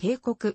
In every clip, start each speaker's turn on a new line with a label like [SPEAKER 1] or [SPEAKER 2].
[SPEAKER 1] 帝国。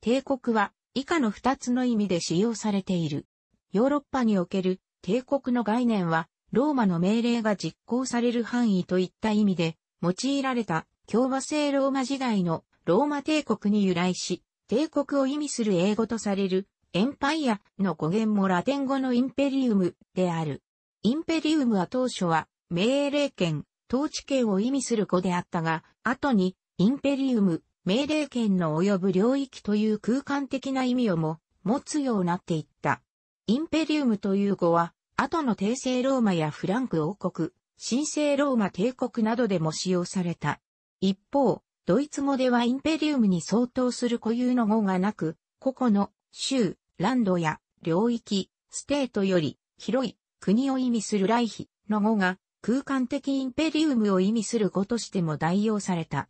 [SPEAKER 1] 帝国は以下の二つの意味で使用されている。ヨーロッパにおける帝国の概念は、ローマの命令が実行される範囲といった意味で、用いられた共和制ローマ時代のローマ帝国に由来し、帝国を意味する英語とされるエンパイアの語源もラテン語のインペリウムである。インペリウムは当初は命令権、統治権を意味する語であったが、後にインペリウム命令権の及ぶ領域という空間的な意味をも持つようになっていった。インペリウムという語は、後の帝政ローマやフランク王国、神聖ローマ帝国などでも使用された。一方、ドイツ語ではインペリウムに相当する固有の語がなく、個々の州、ランドや領域、ステートより広い国を意味する来比の語が空間的インペリウムを意味する語としても代用された。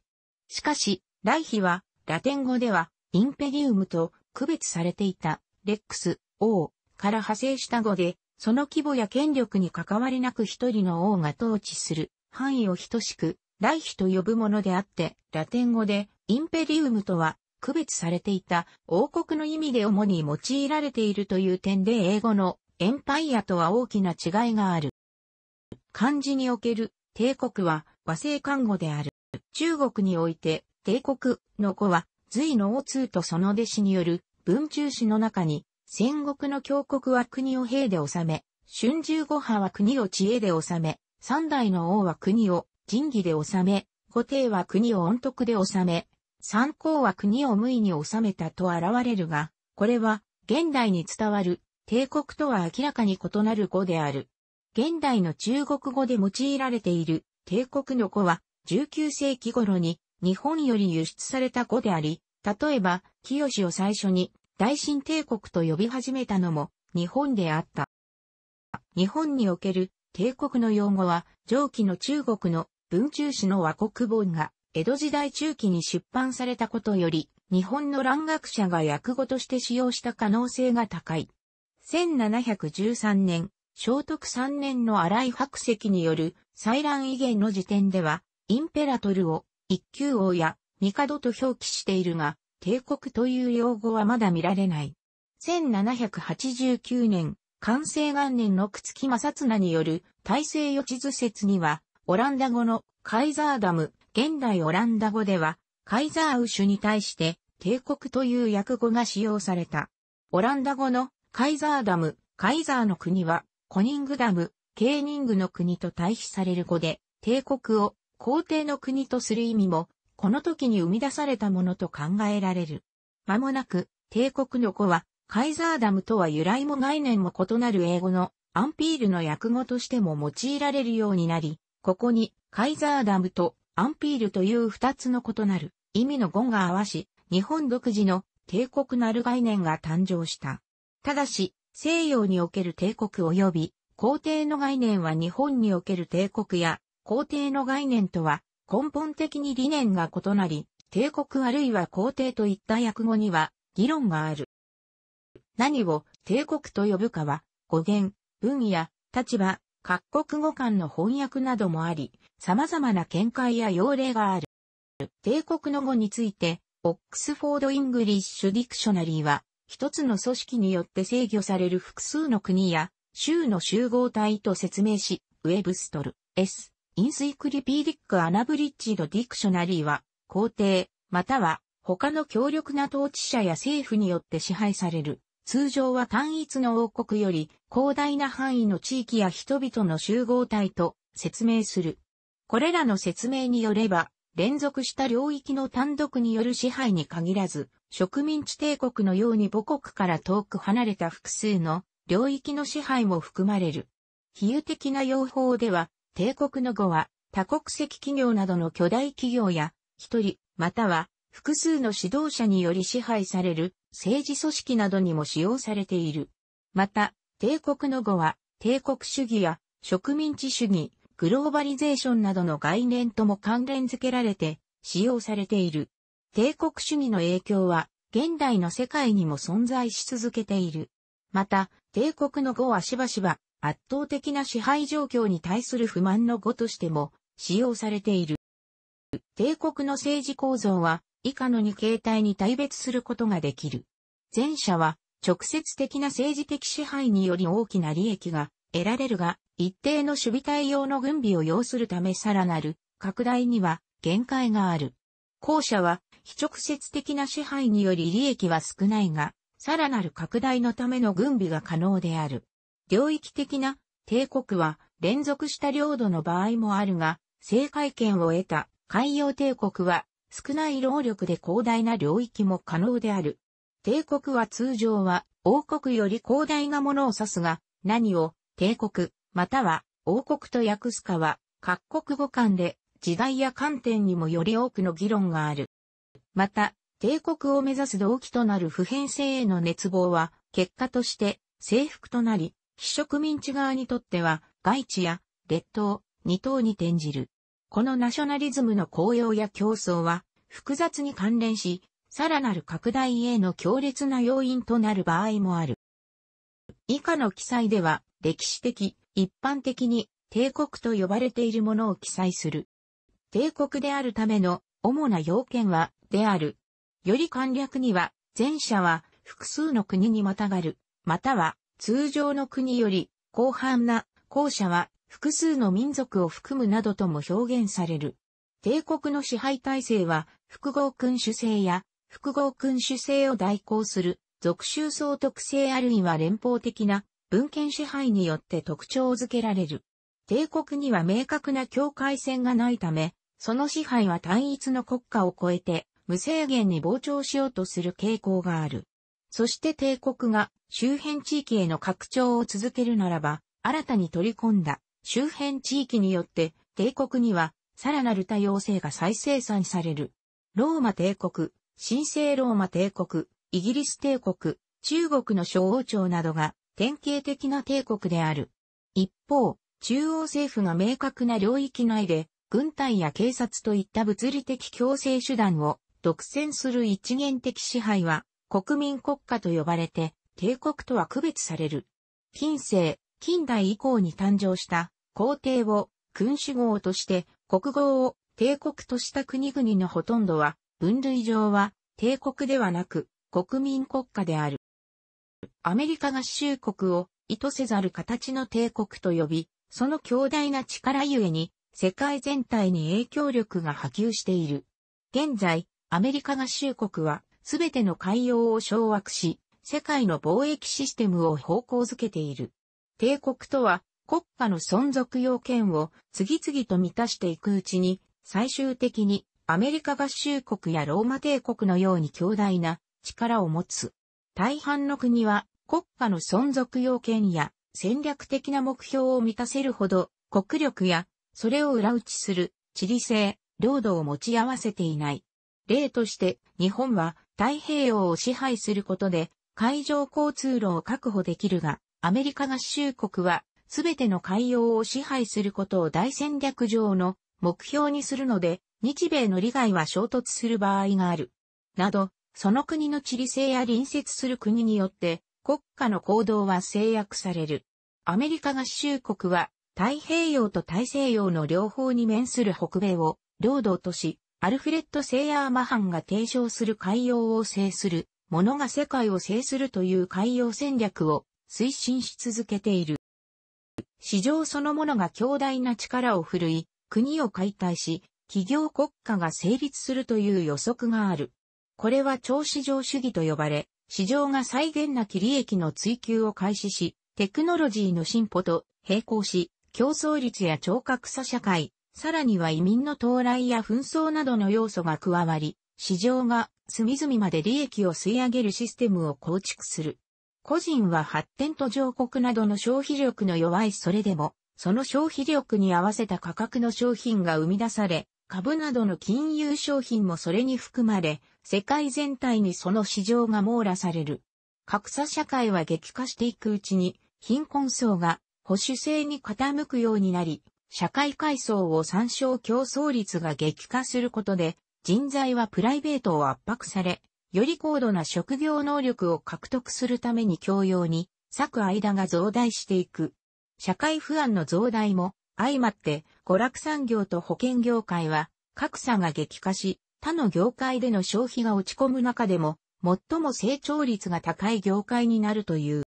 [SPEAKER 1] しかし、来妃は、ラテン語では、インペリウムと区別されていた、レックス、王から派生した語で、その規模や権力に関わりなく一人の王が統治する範囲を等しく、来妃と呼ぶものであって、ラテン語で、インペリウムとは、区別されていた王国の意味で主に用いられているという点で英語のエンパイアとは大きな違いがある。漢字における帝国は和製漢語である。中国において帝国の子は、隋の王通とその弟子による文中史の中に、戦国の強国は国を兵で治め、春秋後派は国を知恵で治め、三代の王は国を仁義で治め、五帝は国を恩徳で治め、三皇は国を無意に治めたと現れるが、これは現代に伝わる帝国とは明らかに異なる語である。現代の中国語で用いられている帝国の語は19世紀頃に日本より輸出された語であり、例えば、清を最初に大新帝国と呼び始めたのも日本であった。日本における帝国の用語は、上記の中国の文中史の和国本が江戸時代中期に出版されたことより、日本の蘭学者が訳語として使用した可能性が高い。1713年、聖徳3年の荒井白石による祭壇威厳の時点では、インペラトルを一級王や帝と表記しているが、帝国という用語はまだ見られない。1789年、関西元年の朽木正綱による大西予知図説には、オランダ語のカイザーダム、現代オランダ語では、カイザーウシュに対して帝国という訳語が使用された。オランダ語のカイザーダム、カイザーの国は、コニングダム、ケーニングの国と対比される語で、帝国を皇帝の国とする意味も、この時に生み出されたものと考えられる。間もなく、帝国の子は、カイザーダムとは由来も概念も異なる英語のアンピールの訳語としても用いられるようになり、ここにカイザーダムとアンピールという二つの異なる意味の語が合わし、日本独自の帝国なる概念が誕生した。ただし、西洋における帝国及び皇帝の概念は日本における帝国や皇帝の概念とは根本的に理念が異なり、帝国あるいは皇帝といった訳語には議論がある。何を帝国と呼ぶかは語源、文や立場、各国語間の翻訳などもあり、様々な見解や要例がある。帝国の語について、オックスフォード・イングリッシュ・ディクショナリーは、一つの組織によって制御される複数の国や州の集合体と説明し、ウェブストル、S、インスイクリピーディックアナブリッジドディクショナリーは、皇帝、または他の強力な統治者や政府によって支配される。通常は単一の王国より広大な範囲の地域や人々の集合体と説明する。これらの説明によれば、連続した領域の単独による支配に限らず、植民地帝国のように母国から遠く離れた複数の領域の支配も含まれる。比喩的な用法では、帝国の語は、多国籍企業などの巨大企業や、一人、または複数の指導者により支配される政治組織などにも使用されている。また、帝国の語は、帝国主義や植民地主義、グローバリゼーションなどの概念とも関連づけられて使用されている。帝国主義の影響は現代の世界にも存在し続けている。また、帝国の語はしばしば圧倒的な支配状況に対する不満の語としても使用されている。帝国の政治構造は以下の2形態に対別することができる。前者は直接的な政治的支配により大きな利益が得られるが、一定の守備対応の軍備を要するためさらなる拡大には限界がある。後者は非直接的な支配により利益は少ないが、さらなる拡大のための軍備が可能である。領域的な帝国は連続した領土の場合もあるが、制海権を得た海洋帝国は少ない労力で広大な領域も可能である。帝国は通常は王国より広大なものを指すが、何を帝国、または王国と訳すかは、各国語間で時代や観点にもより多くの議論がある。また、帝国を目指す動機となる普遍性への熱望は、結果として、征服となり、非植民地側にとっては、外地や列島、二島に転じる。このナショナリズムの高揚や競争は、複雑に関連し、さらなる拡大への強烈な要因となる場合もある。以下の記載では、歴史的、一般的に帝国と呼ばれているものを記載する。帝国であるための主な要件は、である。より簡略には、前者は複数の国にまたがる、または通常の国より広範な後者は複数の民族を含むなどとも表現される。帝国の支配体制は複合君主制や複合君主制を代行する属州総特性あるいは連邦的な文献支配によって特徴づけられる。帝国には明確な境界線がないため、その支配は単一の国家を超えて無制限に膨張しようとする傾向がある。そして帝国が周辺地域への拡張を続けるならば、新たに取り込んだ周辺地域によって帝国にはさらなる多様性が再生産される。ローマ帝国、新生ローマ帝国、イギリス帝国、中国の小王朝などが典型的な帝国である。一方、中央政府が明確な領域内で軍隊や警察といった物理的強制手段を独占する一元的支配は国民国家と呼ばれて帝国とは区別される。近世、近代以降に誕生した皇帝を君主号として国号を帝国とした国々のほとんどは分類上は帝国ではなく国民国家である。アメリカ合衆国を意図せざる形の帝国と呼び、その強大な力ゆえに世界全体に影響力が波及している。現在、アメリカ合衆国はすべての海洋を掌握し、世界の貿易システムを方向づけている。帝国とは国家の存続要件を次々と満たしていくうちに、最終的にアメリカ合衆国やローマ帝国のように強大な力を持つ。大半の国は国家の存続要件や戦略的な目標を満たせるほど国力やそれを裏打ちする地理性、領土を持ち合わせていない。例として日本は太平洋を支配することで海上交通路を確保できるが、アメリカ合衆国は、すべての海洋を支配することを大戦略上の目標にするので、日米の利害は衝突する場合がある。など、その国の地理性や隣接する国によって、国家の行動は制約される。アメリカ合衆国は、太平洋と大西洋の両方に面する北米を、領土とし、アルフレッド・セイヤー・マハンが提唱する海洋を制する物が世界を制するという海洋戦略を推進し続けている。市場そのものが強大な力を振るい、国を解体し、企業国家が成立するという予測がある。これは超市場主義と呼ばれ、市場が際限なき利益の追求を開始し、テクノロジーの進歩と並行し、競争率や超格差社会、さらには移民の到来や紛争などの要素が加わり、市場が隅々まで利益を吸い上げるシステムを構築する。個人は発展途上国などの消費力の弱いそれでも、その消費力に合わせた価格の商品が生み出され、株などの金融商品もそれに含まれ、世界全体にその市場が網羅される。格差社会は激化していくうちに、貧困層が保守性に傾くようになり、社会階層を参照競争率が激化することで、人材はプライベートを圧迫され、より高度な職業能力を獲得するために教養に、割く間が増大していく。社会不安の増大も、相まって、娯楽産業と保険業界は、格差が激化し、他の業界での消費が落ち込む中でも、最も成長率が高い業界になるという。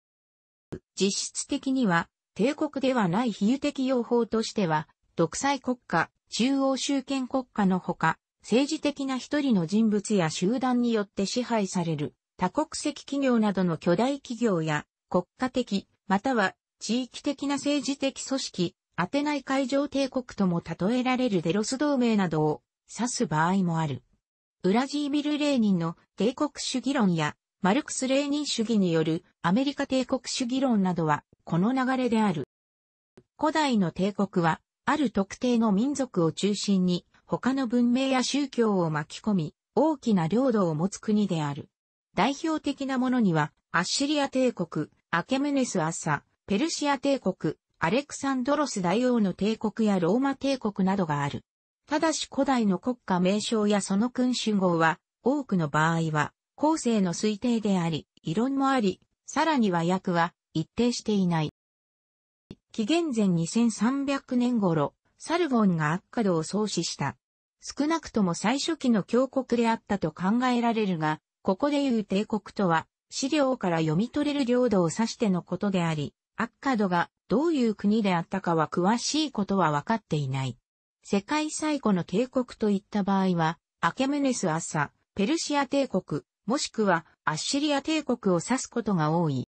[SPEAKER 1] 実質的には、帝国ではない比喩的用法としては、独裁国家、中央集権国家のほか、政治的な一人の人物や集団によって支配される多国籍企業などの巨大企業や国家的または地域的な政治的組織、アテナイ海上帝国とも例えられるデロス同盟などを指す場合もある。ウラジービル・レーニンの帝国主義論やマルクス・レーニン主義によるアメリカ帝国主義論などはこの流れである。古代の帝国はある特定の民族を中心に他の文明や宗教を巻き込み、大きな領土を持つ国である。代表的なものには、アッシリア帝国、アケメネス・アッサ、ペルシア帝国、アレクサンドロス大王の帝国やローマ帝国などがある。ただし古代の国家名称やその君主号は、多くの場合は、後世の推定であり、異論もあり、さらには訳は一定していない。紀元前2300年頃、サルゴンがアッカドを創始した少なくとも最初期の峡谷であったと考えられるが、ここでいう帝国とは、資料から読み取れる領土を指してのことであり、アッカドがどういう国であったかは詳しいことは分かっていない。世界最古の帝国といった場合は、アケメネス・アッサ、ペルシア帝国、もしくはアッシリア帝国を指すことが多い。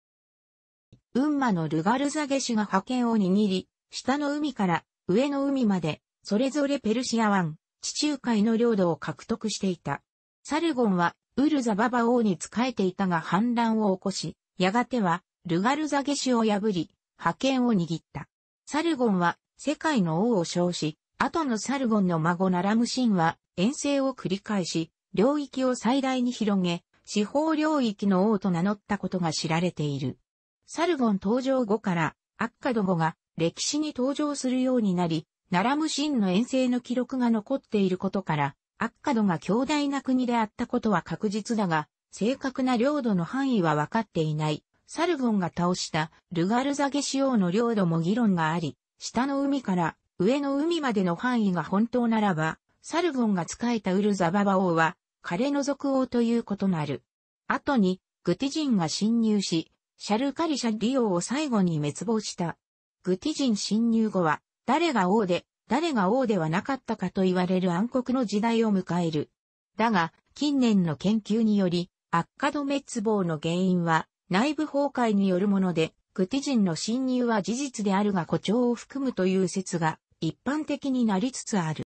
[SPEAKER 1] 運馬のルガルザゲシが覇権を握り、下の海から上の海まで、それぞれペルシア湾、地中海の領土を獲得していた。サルゴンはウルザババ王に仕えていたが反乱を起こし、やがてはルガルザゲシュを破り、覇権を握った。サルゴンは世界の王を称し、後のサルゴンの孫ナラムシンは遠征を繰り返し、領域を最大に広げ、四方領域の王と名乗ったことが知られている。サルゴン登場後から、アッカドゴが歴史に登場するようになり、ラムシンの遠征の記録が残っていることから、アッカドが強大な国であったことは確実だが、正確な領土の範囲は分かっていない。サルゴンが倒したルガルザゲシ王の領土も議論があり、下の海から上の海までの範囲が本当ならば、サルゴンが仕えたウルザババ王は、彼の族王ということなる。後に、グティ人が侵入し、シャルカリシャリ王を最後に滅亡した。グティ人侵入後は、誰が王で、誰が王ではなかったかと言われる暗黒の時代を迎える。だが、近年の研究により、悪化度滅亡の原因は、内部崩壊によるもので、グティ人の侵入は事実であるが誇張を含むという説が、一般的になりつつある。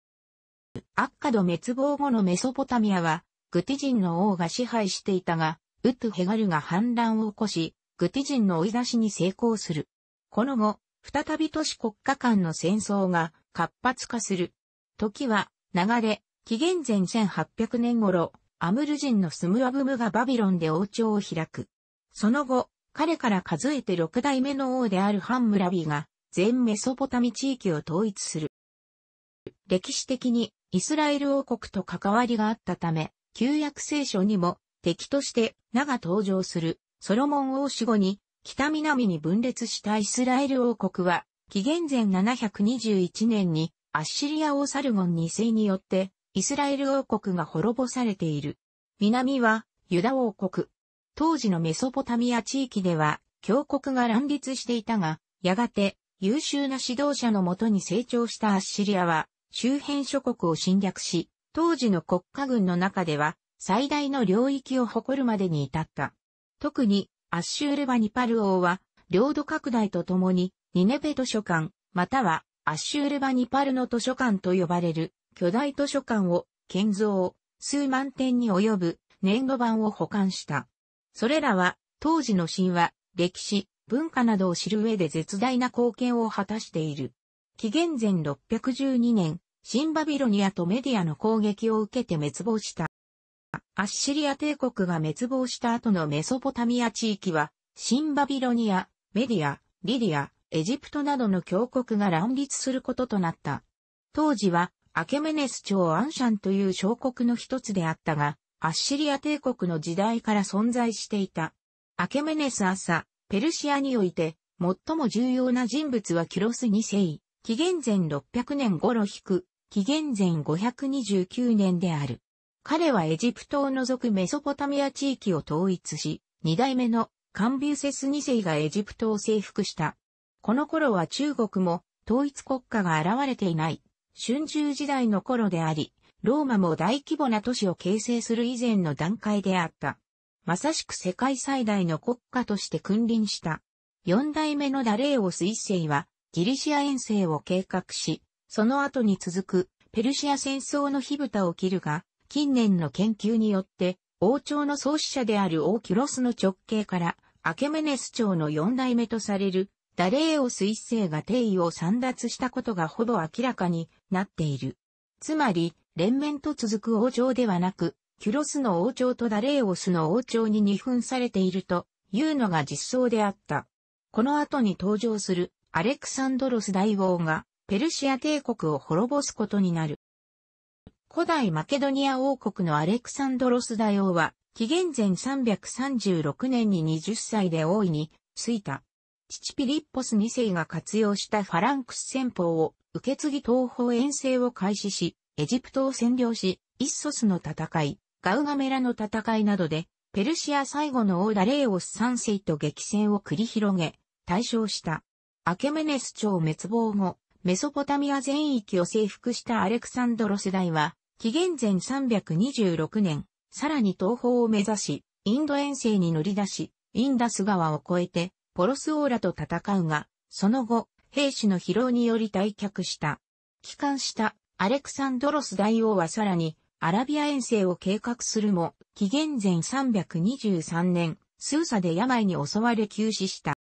[SPEAKER 1] 悪化度滅亡後のメソポタミアは、グティ人の王が支配していたが、ウッドヘガルが反乱を起こし、グティ人の追い出しに成功する。この後、再び都市国家間の戦争が活発化する。時は流れ、紀元前1800年頃、アムル人のスムアブムがバビロンで王朝を開く。その後、彼から数えて6代目の王であるハンムラビが全メソポタミ地域を統一する。歴史的にイスラエル王国と関わりがあったため、旧約聖書にも敵として名が登場するソロモン王子後に北南に分裂したイスラエル王国は、紀元前721年にアッシリア王サルゴン2世によってイスラエル王国が滅ぼされている。南はユダ王国。当時のメソポタミア地域では教国が乱立していたが、やがて優秀な指導者のもとに成長したアッシリアは周辺諸国を侵略し、当時の国家軍の中では最大の領域を誇るまでに至った。特にアッシュールバニパル王は、領土拡大とともに、ニネペ図書館、または、アッシュールバニパルの図書館と呼ばれる、巨大図書館を、建造、数万点に及ぶ、年度版を保管した。それらは、当時の神話、歴史、文化などを知る上で絶大な貢献を果たしている。紀元前612年、新バビロニアとメディアの攻撃を受けて滅亡した。アッシリア帝国が滅亡した後のメソポタミア地域は、シンバビロニア、メディア、リリア、エジプトなどの強国が乱立することとなった。当時は、アケメネス朝アンシャンという小国の一つであったが、アッシリア帝国の時代から存在していた。アケメネス朝、ペルシアにおいて、最も重要な人物はキロス2世、紀元前600年頃引く、紀元前529年である。彼はエジプトを除くメソポタミア地域を統一し、二代目のカンビューセス二世がエジプトを征服した。この頃は中国も統一国家が現れていない。春秋時代の頃であり、ローマも大規模な都市を形成する以前の段階であった。まさしく世界最大の国家として君臨した。四代目のダレーオス一世はギリシア遠征を計画し、その後に続くペルシア戦争の火蓋を切るが、近年の研究によって、王朝の創始者である王キュロスの直系から、アケメネス朝の四代目とされる、ダレーオス一世が帝位を散奪したことがほぼ明らかになっている。つまり、連綿と続く王朝ではなく、キュロスの王朝とダレーオスの王朝に二分されているというのが実相であった。この後に登場するアレクサンドロス大王がペルシア帝国を滅ぼすことになる。古代マケドニア王国のアレクサンドロス大王は、紀元前336年に20歳で王位に就いた。父ピリッポス2世が活用したファランクス戦法を受け継ぎ東方遠征を開始し、エジプトを占領し、イッソスの戦い、ガウガメラの戦いなどで、ペルシア最後の王ダレーオス3世と激戦を繰り広げ、対象した。アケメネス朝滅亡後、メソポタミア全域を征服したアレクサンドロス大は、紀元前326年、さらに東方を目指し、インド遠征に乗り出し、インダス川を越えて、ポロスオーラと戦うが、その後、兵士の疲労により退却した。帰還したアレクサンドロス大王はさらにアラビア遠征を計画するも、紀元前323年、スーサで病に襲われ急死した。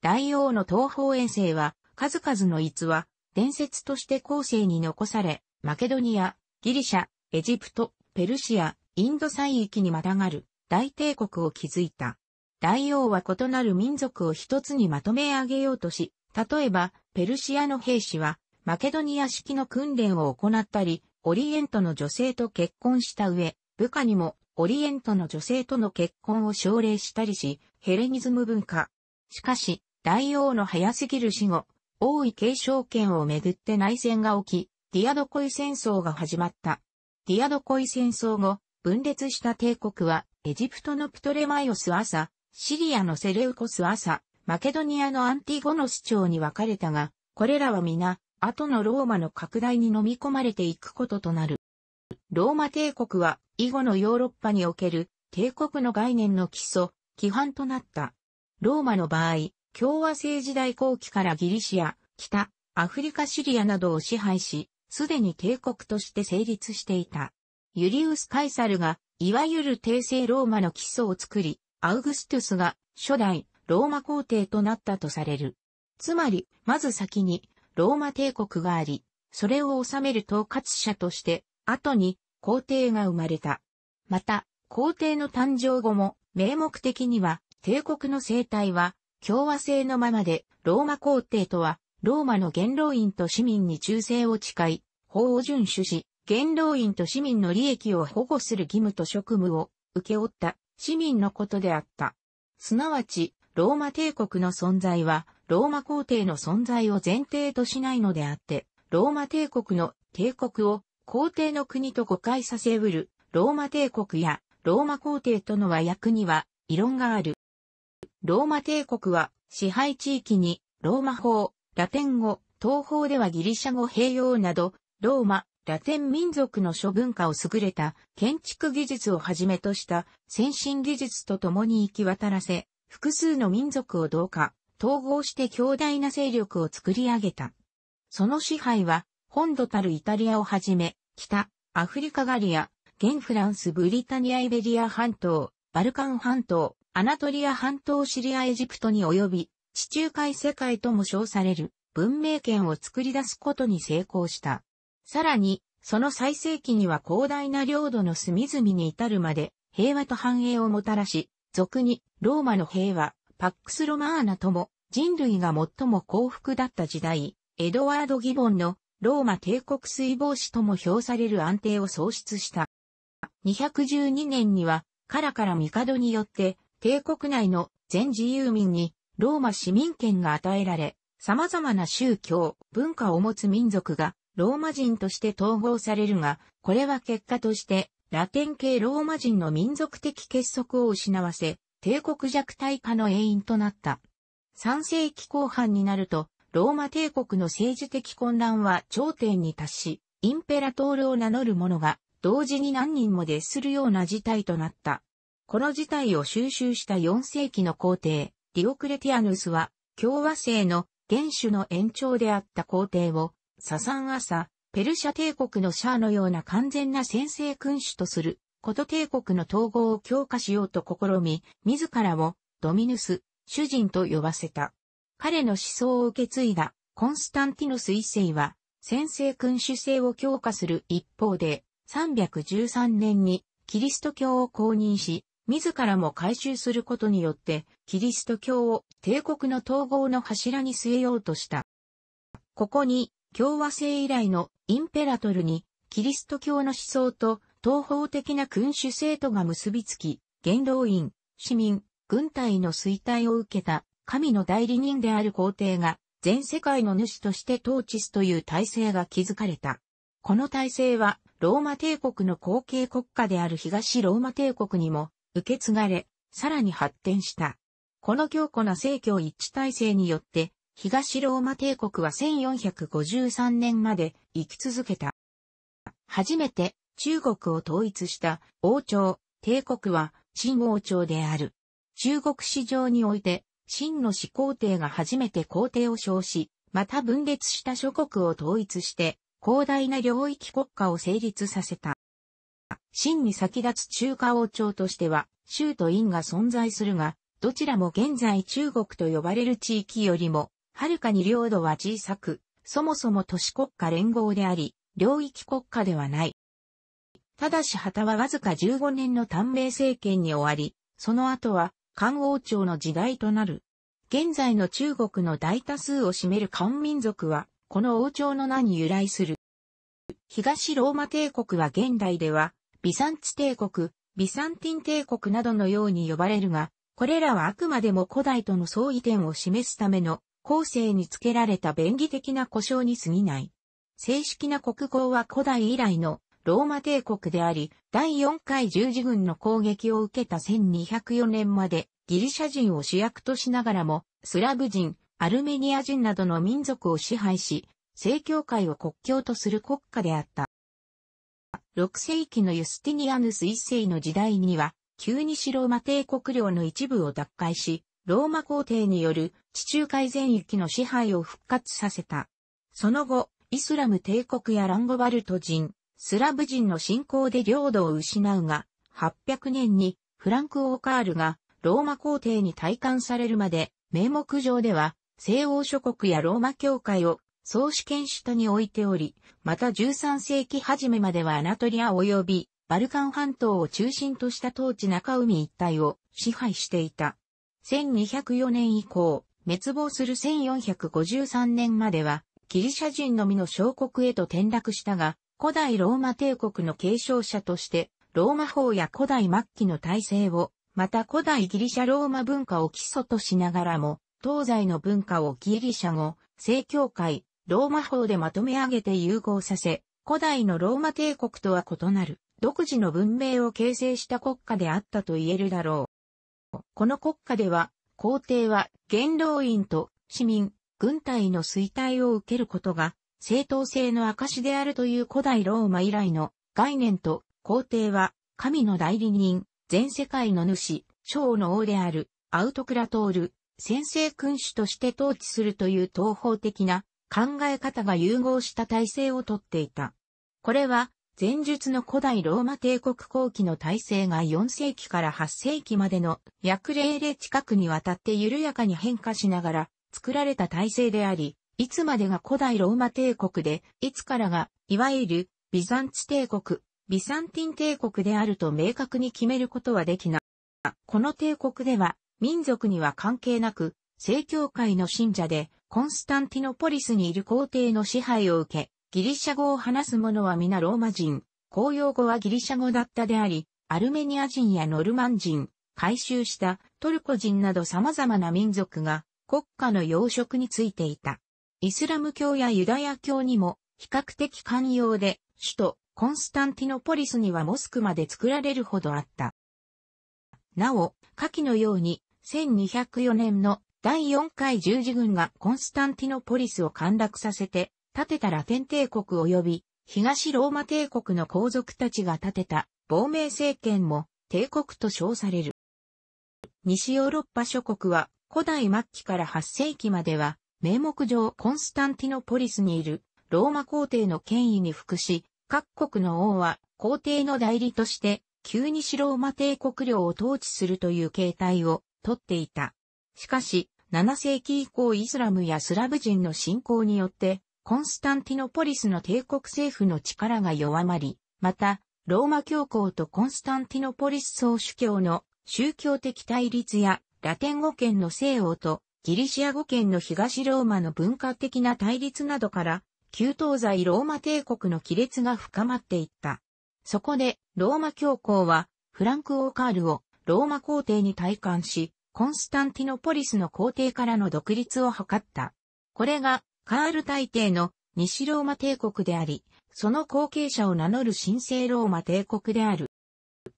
[SPEAKER 1] 大王の東方遠征は、数々の逸話、伝説として後世に残され、マケドニア、ギリシャ、エジプト、ペルシア、インド西域にまたがる大帝国を築いた。大王は異なる民族を一つにまとめ上げようとし、例えば、ペルシアの兵士は、マケドニア式の訓練を行ったり、オリエントの女性と結婚した上、部下にもオリエントの女性との結婚を奨励したりし、ヘレニズム文化。しかし、大王の早すぎる死後、王位継承権をめぐって内戦が起き、ディアドコイ戦争が始まった。ディアドコイ戦争後、分裂した帝国は、エジプトのプトレマイオス朝、シリアのセレウコス朝、マケドニアのアンティゴノス朝に分かれたが、これらは皆、後のローマの拡大に飲み込まれていくこととなる。ローマ帝国は、以後のヨーロッパにおける帝国の概念の基礎、規範となった。ローマの場合、共和政時代後期からギリシア、北、アフリカシリアなどを支配し、すでに帝国として成立していた。ユリウス・カイサルが、いわゆる帝政ローマの基礎を作り、アウグストゥスが初代ローマ皇帝となったとされる。つまり、まず先にローマ帝国があり、それを治める統括者として、後に皇帝が生まれた。また、皇帝の誕生後も、名目的には、帝国の生態は、共和制のままで、ローマ皇帝とはローマの元老院と市民に忠誠を誓い、法を遵守し、元老院と市民の利益を保護する義務と職務を受け負った市民のことであった。すなわち、ローマ帝国の存在は、ローマ皇帝の存在を前提としないのであって、ローマ帝国の帝国を皇帝の国と誤解させうる、ローマ帝国やローマ皇帝との和訳には異論がある。ローマ帝国は支配地域にローマ法、ラテン語、東方ではギリシャ語併用など、ローマ、ラテン民族の諸文化を優れた建築技術をはじめとした先進技術と共に行き渡らせ、複数の民族を同化、統合して強大な勢力を作り上げた。その支配は、本土たるイタリアをはじめ、北、アフリカガリア、現フランスブリタニアイベリア半島、バルカン半島、アナトリア半島シリアエジプトに及び、地中海世界とも称される文明圏を作り出すことに成功した。さらに、その最盛期には広大な領土の隅々に至るまで平和と繁栄をもたらし、俗にローマの平和、パックスロマーナとも人類が最も幸福だった時代、エドワード・ギボンのローマ帝国水防止とも評される安定を創出した。212年には、カラから帝によって帝国内の全自由民にローマ市民権が与えられ、様々な宗教、文化を持つ民族がローマ人として統合されるが、これは結果としてラテン系ローマ人の民族的結束を失わせ、帝国弱体化の原因となった。3世紀後半になると、ローマ帝国の政治的混乱は頂点に達し、インペラトールを名乗る者が同時に何人もでするような事態となった。この事態を収集した4世紀の皇帝、ディオクレティアヌスは、共和制の元首の延長であった皇帝を、ササンアサ、ペルシャ帝国のシャアのような完全な先制君主とする、こと帝国の統合を強化しようと試み、自らを、ドミヌス、主人と呼ばせた。彼の思想を受け継いだ、コンスタンティノス一世は、先制君主制を強化する一方で、313年にキリスト教を公認し、自らも改修することによって、キリスト教を帝国の統合の柱に据えようとした。ここに、共和制以来のインペラトルに、キリスト教の思想と東方的な君主制度が結びつき、元老院、市民、軍隊の衰退を受けた神の代理人である皇帝が全世界の主として統治すという体制が築かれた。この体制はローマ帝国の後継国家である東ローマ帝国にも受け継がれ、さらに発展した。この強固な政教一致体制によって、東ローマ帝国は1453年まで生き続けた。初めて中国を統一した王朝、帝国は新王朝である。中国史上において、秦の始皇帝が初めて皇帝を称し、また分裂した諸国を統一して、広大な領域国家を成立させた。真に先立つ中華王朝としては、州と院が存在するが、どちらも現在中国と呼ばれる地域よりも、はるかに領土は小さく、そもそも都市国家連合であり、領域国家ではない。ただし旗はわずか15年の短命政権に終わり、その後は漢王朝の時代となる。現在の中国の大多数を占める漢民族は、この王朝の名に由来する。東ローマ帝国は現代では、ビサンチ帝国、ビサンティン帝国などのように呼ばれるが、これらはあくまでも古代との相違点を示すための後世につけられた便宜的な故障に過ぎない。正式な国号は古代以来のローマ帝国であり、第4回十字軍の攻撃を受けた1204年までギリシャ人を主役としながらも、スラブ人、アルメニア人などの民族を支配し、正教会を国教とする国家であった。6世紀のユスティニアヌス一世の時代には、にシローマ帝国領の一部を奪回し、ローマ皇帝による地中海全域の支配を復活させた。その後、イスラム帝国やランゴバルト人、スラブ人の侵攻で領土を失うが、800年にフランク・オーカールがローマ皇帝に退官されるまで、名目上では西欧諸国やローマ教会を総主権下に置いており、また13世紀初めまではアナトリア及びバルカン半島を中心とした当地中海一帯を支配していた。1204年以降、滅亡する1453年までは、ギリシャ人のみの小国へと転落したが、古代ローマ帝国の継承者として、ローマ法や古代末期の体制を、また古代ギリシャローマ文化を基礎としながらも、東西の文化をギリシャ語、正教会、ローマ法でまとめ上げて融合させ、古代のローマ帝国とは異なる、独自の文明を形成した国家であったと言えるだろう。この国家では、皇帝は元老院と市民、軍隊の衰退を受けることが、正当性の証であるという古代ローマ以来の概念と、皇帝は神の代理人、全世界の主、小の王であるアウトクラトール、先制君主として統治するという東方的な考え方が融合した体制をとっていた。これは、前述の古代ローマ帝国後期の体制が4世紀から8世紀までの約0例近くにわたって緩やかに変化しながら作られた体制であり、いつまでが古代ローマ帝国で、いつからが、いわゆるビザンツ帝国、ビサンティン帝国であると明確に決めることはできない。この帝国では民族には関係なく正教会の信者で、コンスタンティノポリスにいる皇帝の支配を受け、ギリシャ語を話す者は皆ローマ人、公用語はギリシャ語だったであり、アルメニア人やノルマン人、改収したトルコ人など様々な民族が国家の要職についていた。イスラム教やユダヤ教にも比較的寛容で、首都コンスタンティノポリスにはモスクまで作られるほどあった。なお、下記のように1204年の第4回十字軍がコンスタンティノポリスを陥落させて、建てたラテン帝国及び東ローマ帝国の皇族たちが建てた亡命政権も帝国と称される。西ヨーロッパ諸国は古代末期から8世紀までは名目上コンスタンティノポリスにいるローマ皇帝の権威に服し、各国の王は皇帝の代理として旧西ローマ帝国領を統治するという形態をとっていた。しかし、7世紀以降イスラムやスラブ人の信仰によって、コンスタンティノポリスの帝国政府の力が弱まり、また、ローマ教皇とコンスタンティノポリス総主教の宗教的対立や、ラテン語圏の西欧とギリシア語圏の東ローマの文化的な対立などから、旧東西ローマ帝国の亀裂が深まっていった。そこで、ローマ教皇は、フランク・オーカールをローマ皇帝に体感し、コンスタンティノポリスの皇帝からの独立を図った。これがカール大帝の西ローマ帝国であり、その後継者を名乗る神聖ローマ帝国である。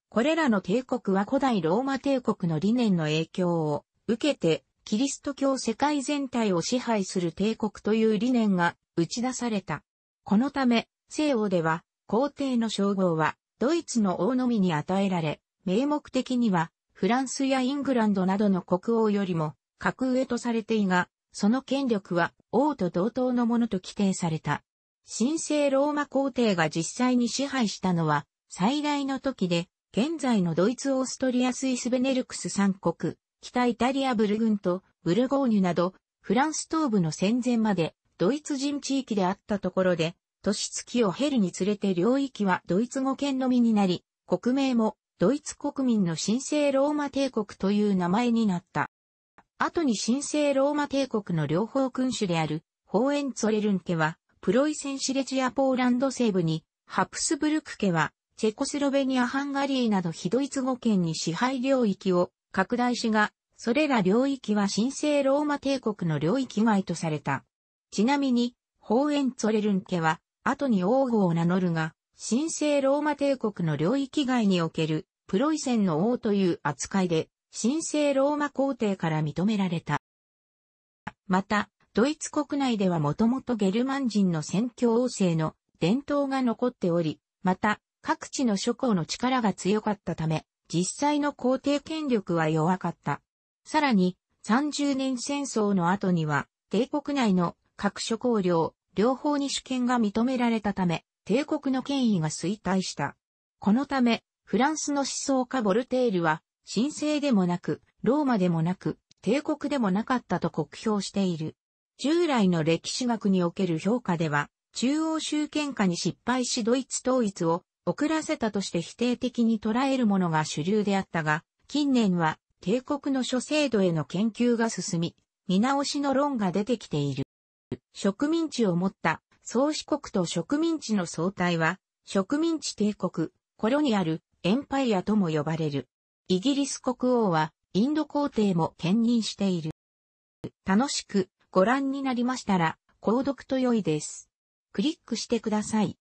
[SPEAKER 1] これらの帝国は古代ローマ帝国の理念の影響を受けて、キリスト教世界全体を支配する帝国という理念が打ち出された。このため、西欧では皇帝の称号はドイツの王のみに与えられ、名目的にはフランスやイングランドなどの国王よりも格上とされていが、その権力は王と同等のものと規定された。神聖ローマ皇帝が実際に支配したのは最大の時で、現在のドイツ・オーストリア・スイス・ベネルクス3国、北イタリア・ブルグンとブルゴーニュなど、フランス東部の戦前までドイツ人地域であったところで、年月を経るにつれて領域はドイツ語圏のみになり、国名もドイツ国民の神聖ローマ帝国という名前になった。後に神聖ローマ帝国の両方君主である、ホーエンツォレルン家は、プロイセンシレジアポーランド西部に、ハプスブルク家は、チェコスロベニア・ハンガリーなど非ドイツ語圏に支配領域を拡大しが、それら領域は神聖ローマ帝国の領域外とされた。ちなみに、ホーエンツォレルン家は、後に王語を名乗るが、神聖ローマ帝国の領域外におけるプロイセンの王という扱いで神聖ローマ皇帝から認められた。また、ドイツ国内ではもともとゲルマン人の宣教王政の伝統が残っており、また、各地の諸侯の力が強かったため、実際の皇帝権力は弱かった。さらに、30年戦争の後には、帝国内の各諸侯領、両方に主権が認められたため、帝国の権威が衰退した。このため、フランスの思想家ボルテールは、神聖でもなく、ローマでもなく、帝国でもなかったと酷評している。従来の歴史学における評価では、中央集権化に失敗しドイツ統一を遅らせたとして否定的に捉えるものが主流であったが、近年は帝国の諸制度への研究が進み、見直しの論が出てきている。植民地を持った宗主国と植民地の総体は、植民地帝国、コロニアル、エンパイアとも呼ばれる。イギリス国王は、インド皇帝も兼任している。楽しくご覧になりましたら、購読と良いです。クリックしてください。